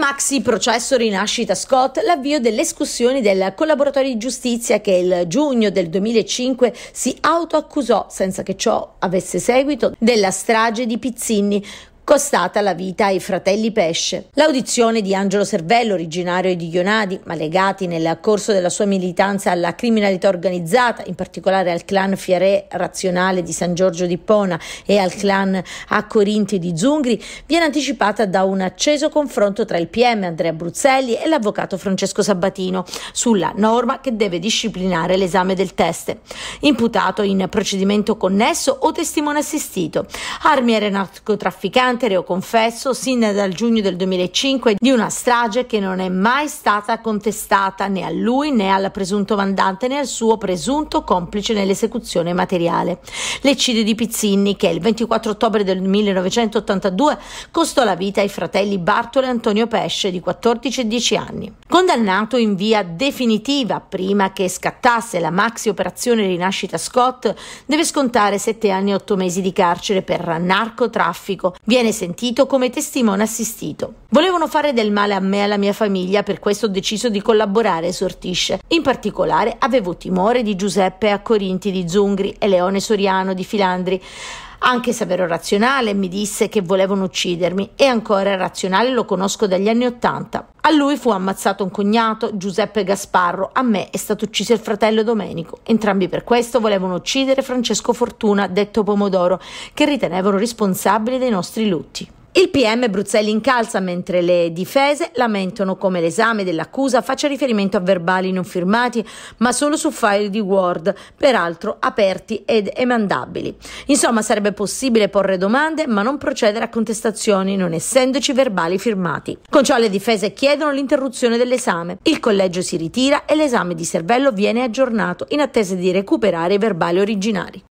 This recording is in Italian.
maxi processo rinascita Scott, l'avvio delle escussioni del collaboratore di giustizia che il giugno del 2005 si autoaccusò, senza che ciò avesse seguito, della strage di Pizzinni costata la vita ai fratelli Pesce. L'audizione di Angelo Servello, originario di Ionadi, ma legati nel corso della sua militanza alla criminalità organizzata, in particolare al clan Fiarè Razionale di San Giorgio di Pona e al clan A Corinti di Zungri, viene anticipata da un acceso confronto tra il PM Andrea Bruzzelli e l'avvocato Francesco Sabatino sulla norma che deve disciplinare l'esame del test. Imputato in procedimento connesso o testimone assistito, armiere e narcotrafficanti reo confesso sin dal giugno del 2005 di una strage che non è mai stata contestata né a lui né al presunto mandante né al suo presunto complice nell'esecuzione materiale. L'eccidio di Pizzinni che il 24 ottobre del 1982 costò la vita ai fratelli Bartolo e Antonio Pesce di 14 e 10 anni. Condannato in via definitiva prima che scattasse la maxi operazione Rinascita Scott, deve scontare 7 anni e 8 mesi di carcere per narcotraffico. Viene viene sentito come testimone assistito. Volevano fare del male a me e alla mia famiglia, per questo ho deciso di collaborare, esortisce. In particolare avevo timore di Giuseppe a Corinti di Zungri e Leone Soriano di Filandri. Anche Severo Razionale mi disse che volevano uccidermi e ancora Razionale lo conosco dagli anni Ottanta. A lui fu ammazzato un cognato, Giuseppe Gasparro, a me è stato ucciso il fratello Domenico. Entrambi per questo volevano uccidere Francesco Fortuna, detto Pomodoro, che ritenevano responsabile dei nostri lutti. Il PM Bruzzelli incalza mentre le difese lamentano come l'esame dell'accusa faccia riferimento a verbali non firmati, ma solo su file di Word, peraltro aperti ed emandabili. Insomma, sarebbe possibile porre domande, ma non procedere a contestazioni non essendoci verbali firmati. Con ciò le difese chiedono l'interruzione dell'esame. Il collegio si ritira e l'esame di cervello viene aggiornato in attesa di recuperare i verbali originari.